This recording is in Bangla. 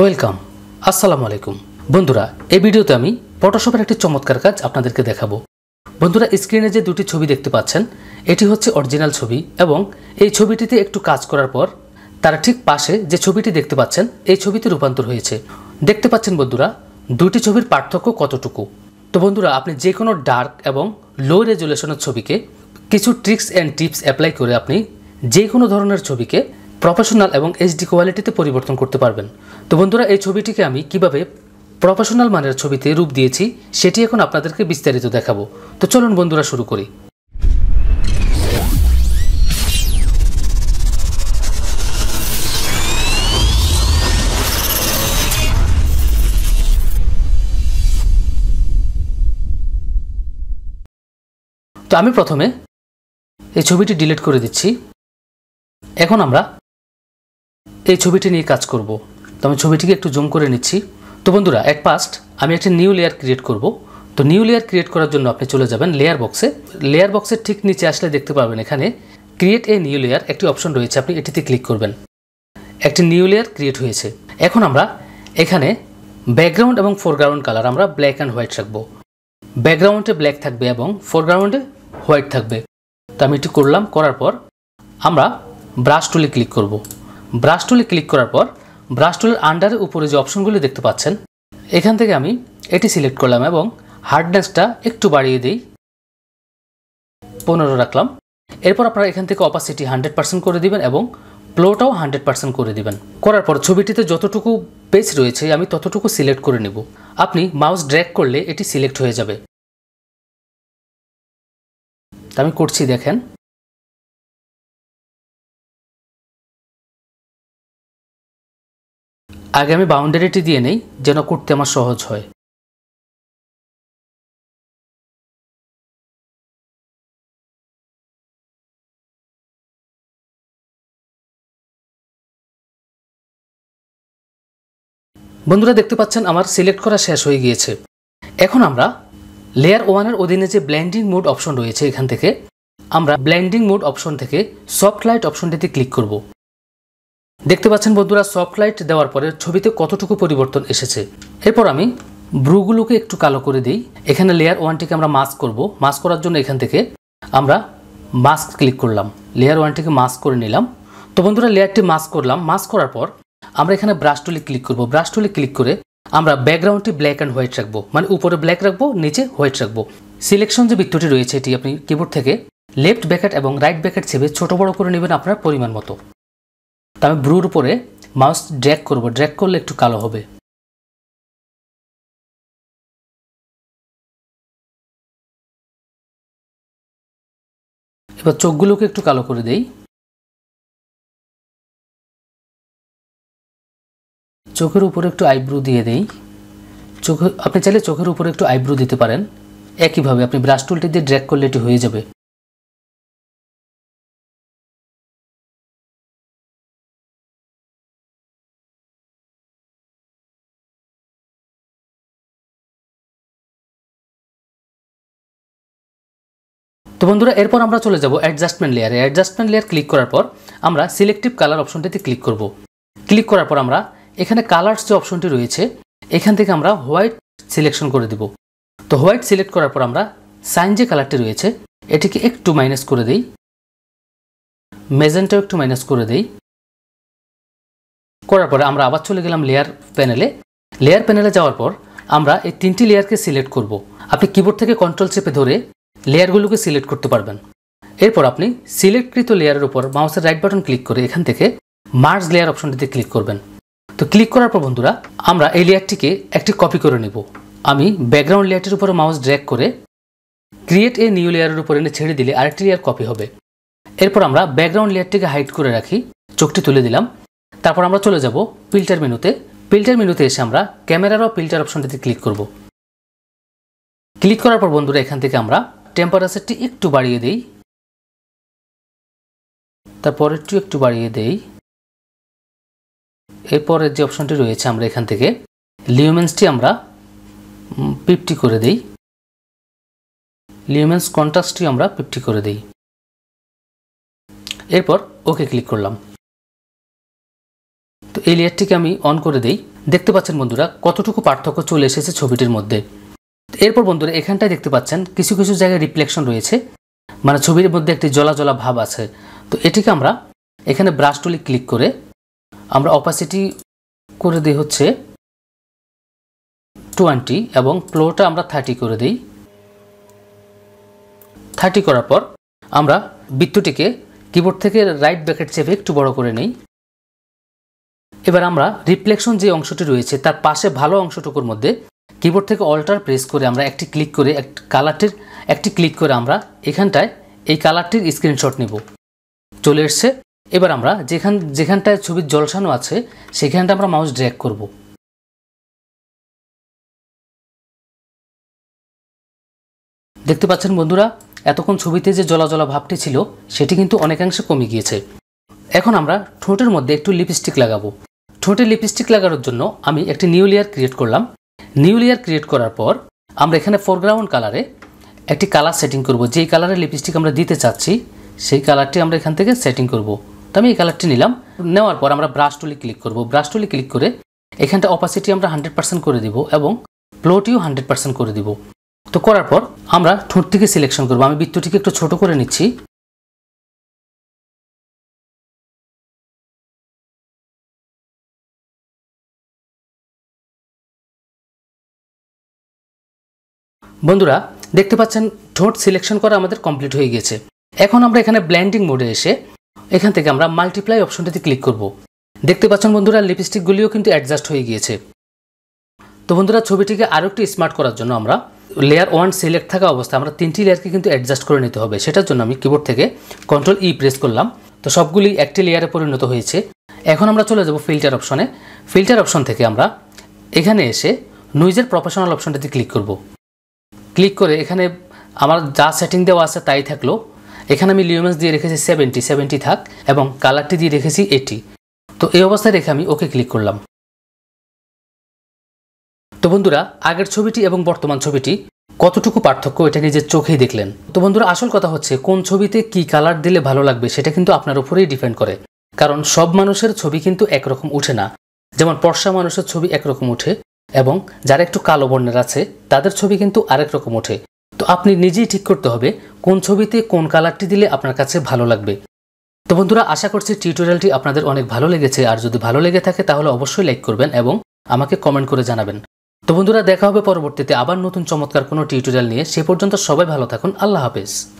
ওয়েলকাম আসসালামু আলাইকুম বন্ধুরা এই ভিডিওতে আমি ফটোশপের একটি চমৎকার কাজ আপনাদেরকে দেখাবো বন্ধুরা স্ক্রিনে যে দুটি ছবি দেখতে পাচ্ছেন এটি হচ্ছে অরিজিনাল ছবি এবং এই ছবিটিতে একটু কাজ করার পর তার ঠিক পাশে যে ছবিটি দেখতে পাচ্ছেন এই ছবিতে রূপান্তর হয়েছে দেখতে পাচ্ছেন বন্ধুরা দুটি ছবির পার্থক্য কতটুকু তো বন্ধুরা আপনি যে কোনো ডার্ক এবং লো রেজুলেশনের ছবিকে কিছু ট্রিক্স অ্যান্ড টিপস অ্যাপ্লাই করে আপনি যে কোনো ধরনের ছবিকে প্রফেশনাল এবং এইচডি কোয়ালিটিতে পরিবর্তন করতে পারবেন তো বন্ধুরা এই ছবিটিকে আমি কিভাবে প্রফেশনাল মানের ছবিতে রূপ দিয়েছি সেটি এখন আপনাদেরকে বিস্তারিত দেখাবো তো চলুন বন্ধুরা শুরু করি তো আমি প্রথমে এই ছবিটি ডিলিট করে দিচ্ছি এখন আমরা এই ছবিটি নিয়ে কাজ করব তো আমি ছবিটিকে একটু জুম করে নিচ্ছি তো বন্ধুরা এক পাস্ট আমি একটা নিউ লেয়ার ক্রিয়েট করব তো নিউ লেয়ার ক্রিয়েট করার জন্য আপনি চলে যাবেন লেয়ার বক্সে লেয়ার বক্সের ঠিক নিচে আসলে দেখতে পাবেন এখানে ক্রিয়েট এ নিউ লেয়ার একটি অপশন রয়েছে আপনি এটিতে ক্লিক করবেন একটি নিউ লেয়ার ক্রিয়েট হয়েছে এখন আমরা এখানে ব্যাকগ্রাউন্ড এবং ফোরগ্রাউন্ড কালার আমরা ব্ল্যাক অ্যান্ড হোয়াইট রাখবো ব্যাকগ্রাউন্ডে ব্ল্যাক থাকবে এবং ফোরগ্রাউন্ডে হোয়াইট থাকবে তো আমি এটি করলাম করার পর আমরা ব্রাশ টুলে ক্লিক করবো ব্রাশ টুলে ক্লিক করার পর ব্রাশ টুলের আন্ডারের উপরে যে অপশনগুলি দেখতে পাচ্ছেন এখান থেকে আমি এটি সিলেক্ট করলাম এবং হার্ডনেসটা একটু বাড়িয়ে দিই পনেরো রাখলাম এরপর আপনারা এখান থেকে অপাসিটি হান্ড্রেড পার্সেন্ট করে দিবেন এবং প্লোটাও হান্ড্রেড পার্সেন্ট করে দিবেন করার পর ছবিটিতে যতটুকু পেজ রয়েছে আমি ততটুকু সিলেক্ট করে নেব আপনি মাউস ড্র্যাক করলে এটি সিলেক্ট হয়ে যাবে আমি করছি দেখেন আগে আমি বাউন্ডারিটি দিয়ে নেই যেন করতে আমার সহজ হয় বন্ধুরা দেখতে পাচ্ছেন আমার সিলেক্ট করা শেষ হয়ে গিয়েছে এখন আমরা লেয়ার ওয়ানের অধীনে যে ব্ল্যান্ডিং মোড অপশন রয়েছে এখান থেকে আমরা ব্ল্যান্ডিং মোড অপশন থেকে সফট লাইট অপশনটিতে ক্লিক করব দেখতে পাচ্ছেন বন্ধুরা সফট লাইট দেওয়ার পরে ছবিতে কতটুকু পরিবর্তন এসেছে এরপর আমি ব্রুগুলোকে একটু কালো করে দিই এখানে লেয়ার ওয়ানটিকে আমরা মাস্ক করব মাস্ক করার জন্য এখান থেকে আমরা মাস্ক ক্লিক করলাম লেয়ার ওয়ানটিকে মাস্ক করে নিলাম তো বন্ধুরা লেয়ারটি মাস্ক করলাম মাস্ক করার পর আমরা এখানে ব্রাশ ক্লিক করব ব্রাশ ক্লিক করে আমরা ব্যাকগ্রাউন্ডটি ব্ল্যাক অ্যান্ড হোয়াইট রাখবো মানে উপরে ব্ল্যাক রাখবো নিচে হোয়াইট রাখবো সিলেকশন যে বৃত্তটি রয়েছে এটি আপনি কিবোর্ড থেকে লেফট ব্যাকেট এবং রাইট ব্যাকেট ছেপে ছোটো বড় করে নেবেন আপনার পরিমাণ মতো আমি ব্রুর উপরে মাউস ড্র্যাক করব ড্র্যাক করলে একটু কালো হবে এবার চোখগুলোকে একটু কালো করে দেই চোখের উপরে একটু আইব্রু দিয়ে দেই চোখে আপনি চাইলে চোখের উপরে একটু আইব্রু দিতে পারেন একইভাবে আপনি ব্রাশ টুলটি দিয়ে ড্র্যাক করলে এটি হয়ে যাবে তো বন্ধুরা এরপর আমরা চলে যাব অ্যাডজাস্টমেন্ট লেয়ারে অ্যাডজাস্টমেন্ট লেয়ার ক্লিক করার পর আমরা সিলেক্টিভ কালার অপশনটিতে ক্লিক করব ক্লিক করার পর আমরা এখানে কালার্স যে অপশনটি রয়েছে এখান থেকে আমরা হোয়াইট সিলেকশন করে দেব তো হোয়াইট সিলেক্ট করার পর আমরা সাইন যে কালারটি রয়েছে এটিকে একটু মাইনাস করে দেই মেজেন্টাও একটু মাইনাস করে দেই করার পরে আমরা আবার চলে গেলাম লেয়ার প্যানেলে লেয়ার প্যানেলে যাওয়ার পর আমরা এই তিনটি লেয়ারকে সিলেক্ট করব। আপনি কিবোর্ড থেকে কন্ট্রোল চেপে ধরে লেয়ারগুলোকে সিলেক্ট করতে পারবেন এরপর আপনি সিলেক্টকৃত লেয়ারের উপর মাউসের রাইট বাটন ক্লিক করে এখান থেকে মার্জ লেয়ার অপশনটিতে ক্লিক করবেন তো ক্লিক করার পর বন্ধুরা আমরা এই লেয়ারটিকে একটি কপি করে নেব আমি ব্যাকগ্রাউন্ড লেয়ারটির উপরে মাউস ড্র্যাক করে ক্রিয়েট এ নিউ লেয়ারের উপর এনে ছেড়ে দিলে আরেকটি লেয়ার কপি হবে এরপর আমরা ব্যাকগ্রাউন্ড লেয়ারটিকে হাইড করে রাখি চোখটি তুলে দিলাম তারপর আমরা চলে যাব ফিল্টার মেনুতে ফিল্টার মেনুতে এসে আমরা ক্যামেরারও ফিল্টার অপশনটিতে ক্লিক করব ক্লিক করার পর বন্ধুরা এখান থেকে আমরা টেম্পারেচারটি একটু বাড়িয়ে দেই তারপরেরটি একটু বাড়িয়ে দেই এরপরের যে অপশনটি রয়েছে আমরা এখান থেকে লিউমেন্সটি আমরা ফিফটি করে দেই লিউমেন্স কন্ট্রাস্টটি আমরা ফিফটি করে দেই এরপর ওকে ক্লিক করলাম তো এই লেয়ারটিকে আমি অন করে দেই দেখতে পাচ্ছেন বন্ধুরা কতটুকু পার্থক্য চলে এসেছে ছবিটির মধ্যে এরপর বন্ধুরা এখানটায় দেখতে পাচ্ছেন কিছু কিছু জায়গায় রিফ্লেকশন রয়েছে মানে ছবির মধ্যে একটি জলা জলা ভাব আছে তো এটিকে আমরা এখানে ব্রাশ টুলি ক্লিক করে আমরা অপাসিটি করে দিই হচ্ছে টোয়েন্টি এবং ফ্লোটা আমরা থার্টি করে দিই থার্টি করার পর আমরা বৃত্তটিকে কিবোর্ড থেকে রাইট ব্যাকেট চেপে একটু বড় করে নেই এবার আমরা রিফ্লেকশন যে অংশটি রয়েছে তার পাশে ভালো অংশটুকুর মধ্যে কিবোর্ড থেকে অল্টার প্রেস করে আমরা একটি ক্লিক করে একটি কালারটির একটি ক্লিক করে আমরা এখানটায় এই কালারটির স্ক্রিনশট নিব চলে এসছে এবার আমরা যেখান যেখানটায় ছবির জলসানো আছে সেখানটা আমরা মাউস ড্র্যাগ করব দেখতে পাচ্ছেন বন্ধুরা এতক্ষণ ছবিতে যে জলাজলা ভাবটি ছিল সেটি কিন্তু অনেকাংশে কমে গিয়েছে এখন আমরা ঠোঁটের মধ্যে একটু লিপস্টিক লাগাবো ঠোঁটে লিপস্টিক লাগানোর জন্য আমি একটি নিউ লেয়ার ক্রিয়েট করলাম নিউ লেয়ার ক্রিয়েট করার পর আমরা এখানে ফোরগ্রাউন্ড কালারে একটি কালার সেটিং করব যেই কালারের লিপস্টিক আমরা দিতে চাচ্ছি সেই কালারটি আমরা এখান থেকে সেটিং করব তো আমি এই কালারটি নিলাম নেওয়ার পর আমরা ব্রাশ টুলি ক্লিক করব ব্রাশ টুলি ক্লিক করে এখানটা অপাসিটি আমরা হান্ড্রেড পার্সেন্ট করে দিব এবং প্লোটিও হান্ড্রেড পার্সেন্ট করে দিব তো করার পর আমরা ঠোঁট থেকে সিলেকশন করব আমি বৃত্তটিকে একটু ছোট করে নিচ্ছি বন্ধুরা দেখতে পাচ্ছেন ঠোঁট সিলেকশন করা আমাদের কমপ্লিট হয়ে গেছে এখন আমরা এখানে ব্ল্যান্ডিং মোডে এসে এখান থেকে আমরা মাল্টিপ্লাই অপশনটিতে ক্লিক করব। দেখতে পাচ্ছেন বন্ধুরা লিপস্টিকগুলিও কিন্তু অ্যাডজাস্ট হয়ে গিয়েছে তো বন্ধুরা ছবিটিকে আরও একটু স্মার্ট করার জন্য আমরা লেয়ার ওয়ান সিলেক্ট থাকা অবস্থায় আমরা তিনটি লেয়ারকে কিন্তু অ্যাডজাস্ট করে নিতে হবে সেটার জন্য আমি কিবোর্ড থেকে কন্ট্রোল ই প্রেস করলাম তো সবগুলি একটি লেয়ারে পরিণত হয়েছে এখন আমরা চলে যাব ফিল্টার অপশনে ফিল্টার অপশন থেকে আমরা এখানে এসে নুইজের প্রফেশনাল অপশনটিতে ক্লিক করব ক্লিক করে এখানে আমার যা সেটিং দেওয়া আছে তাই থাকলো এখানে আমি লিউমেন্স দিয়ে রেখেছি সেভেন্টি সেভেন্টি থাক এবং কালারটি দিয়ে রেখেছি এটি তো এই অবস্থায় রেখে আমি ওকে ক্লিক করলাম তো বন্ধুরা আগের ছবিটি এবং বর্তমান ছবিটি কতটুকু পার্থক্য এটা নিজের চোখেই দেখলেন তো বন্ধুরা আসল কথা হচ্ছে কোন ছবিতে কি কালার দিলে ভালো লাগবে সেটা কিন্তু আপনার উপরেই ডিপেন্ড করে কারণ সব মানুষের ছবি কিন্তু একরকম উঠে না যেমন পর্ষা মানুষের ছবি একরকম উঠে এবং যারা একটু কালো বর্ণের আছে তাদের ছবি কিন্তু আরেক রকম ওঠে তো আপনি নিজেই ঠিক করতে হবে কোন ছবিতে কোন কালারটি দিলে আপনার কাছে ভালো লাগবে তো বন্ধুরা আশা করছি টিউটোরিয়ালটি আপনাদের অনেক ভালো লেগেছে আর যদি ভালো লেগে থাকে তাহলে অবশ্যই লাইক করবেন এবং আমাকে কমেন্ট করে জানাবেন তো বন্ধুরা দেখা হবে পরবর্তীতে আবার নতুন চমৎকার কোনো টিউটোরিয়াল নিয়ে সে পর্যন্ত সবাই ভালো থাকুন আল্লাহ হাফেজ